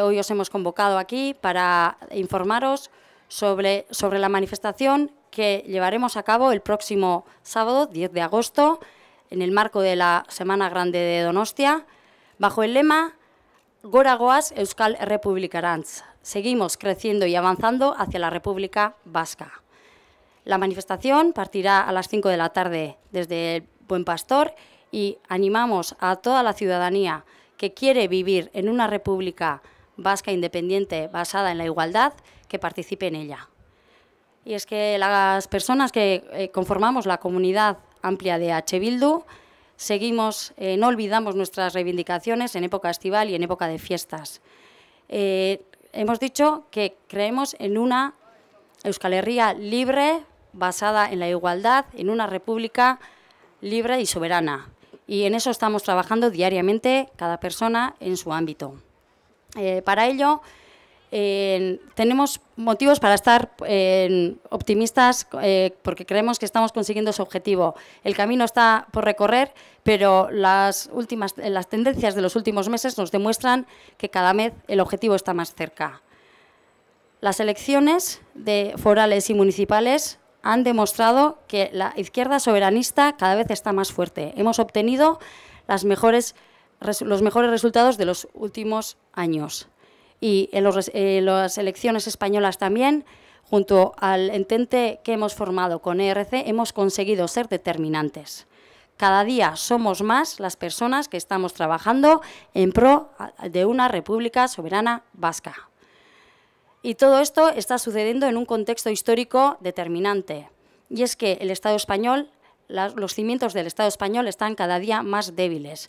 Hoy os hemos convocado aquí para informaros sobre, sobre la manifestación que llevaremos a cabo el próximo sábado, 10 de agosto, en el marco de la Semana Grande de Donostia, bajo el lema Goragoas Euskal Republicarans. Seguimos creciendo y avanzando hacia la República Vasca. La manifestación partirá a las 5 de la tarde desde el Buen Pastor y animamos a toda la ciudadanía que quiere vivir en una república vasca independiente basada en la igualdad que participe en ella. Y es que las personas que eh, conformamos la comunidad amplia de H. Bildu seguimos, eh, no olvidamos nuestras reivindicaciones en época estival y en época de fiestas. Eh, hemos dicho que creemos en una Euskal Herria libre, basada en la igualdad, en una república libre y soberana. Y en eso estamos trabajando diariamente, cada persona en su ámbito. Eh, para ello, tenemos motivos para estar optimistas eh, porque creemos que estamos consiguiendo ese objetivo. El camino está por recorrer, pero las, últimas, las tendencias de los últimos meses nos demuestran que cada vez el objetivo está más cerca. Las elecciones de forales y municipales han demostrado que la izquierda soberanista cada vez está más fuerte. Hemos obtenido los mejores resultados de los últimos años. Y en eh, las elecciones españolas también, junto al entente que hemos formado con ERC, hemos conseguido ser determinantes. Cada día somos más las personas que estamos trabajando en pro de una república soberana vasca. Y todo esto está sucediendo en un contexto histórico determinante. Y es que el Estado español, los cimientos del Estado español están cada día más débiles.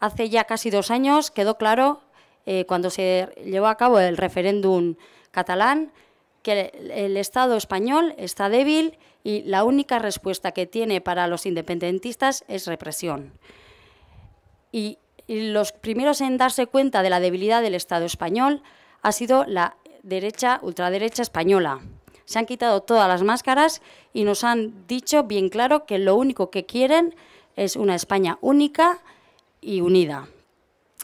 Hace ya casi dos años quedó claro, eh, cuando se llevó a cabo el referéndum catalán, que el, Estado español está débil y la única respuesta que tiene para los independentistas es represión. Y, y los primeros en darse cuenta de la debilidad del Estado español ha sido la derecha, ultraderecha española. Se han quitado todas las máscaras y nos han dicho bien claro que lo único que quieren es una España única y unida.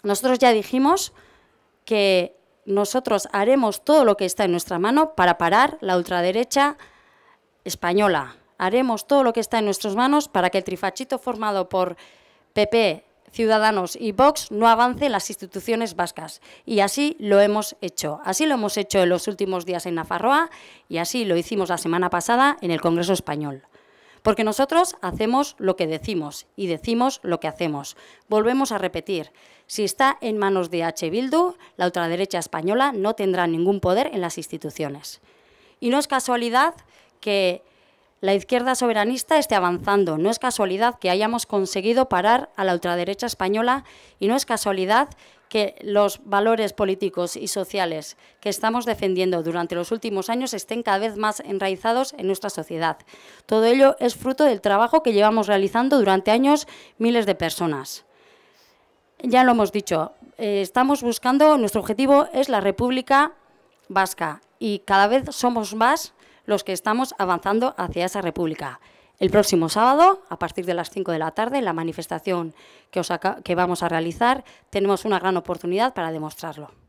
Nosotros ya dijimos que nosotros haremos todo lo que está en nuestra mano para parar la ultraderecha española. Haremos todo lo que está en nuestras manos para que el trifachito formado por PP, Ciudadanos y Vox no avance las instituciones vascas. Y así lo hemos hecho. Así lo hemos hecho en los últimos días en Nafarroa y así lo hicimos la semana pasada en el Congreso Español. Porque nosotros hacemos lo que decimos y decimos lo que hacemos. Volvemos a repetir, si está en manos de H. Bildu, la ultraderecha española no tendrá ningún poder en las instituciones. Y no es casualidad que la izquierda soberanista esté avanzando. No es casualidad que hayamos conseguido parar a la ultraderecha española y no es casualidad que los valores políticos y sociales que estamos defendiendo durante los últimos años estén cada vez más enraizados en nuestra sociedad. Todo ello es fruto del trabajo que llevamos realizando durante años miles de personas. Ya lo hemos dicho, eh, estamos buscando, nuestro objetivo es la República Vasca y cada vez somos más los que estamos avanzando hacia esa república. El próximo sábado, a partir de las 5 de la tarde, en la manifestación que, que vamos a realizar, tenemos una gran oportunidad para demostrarlo.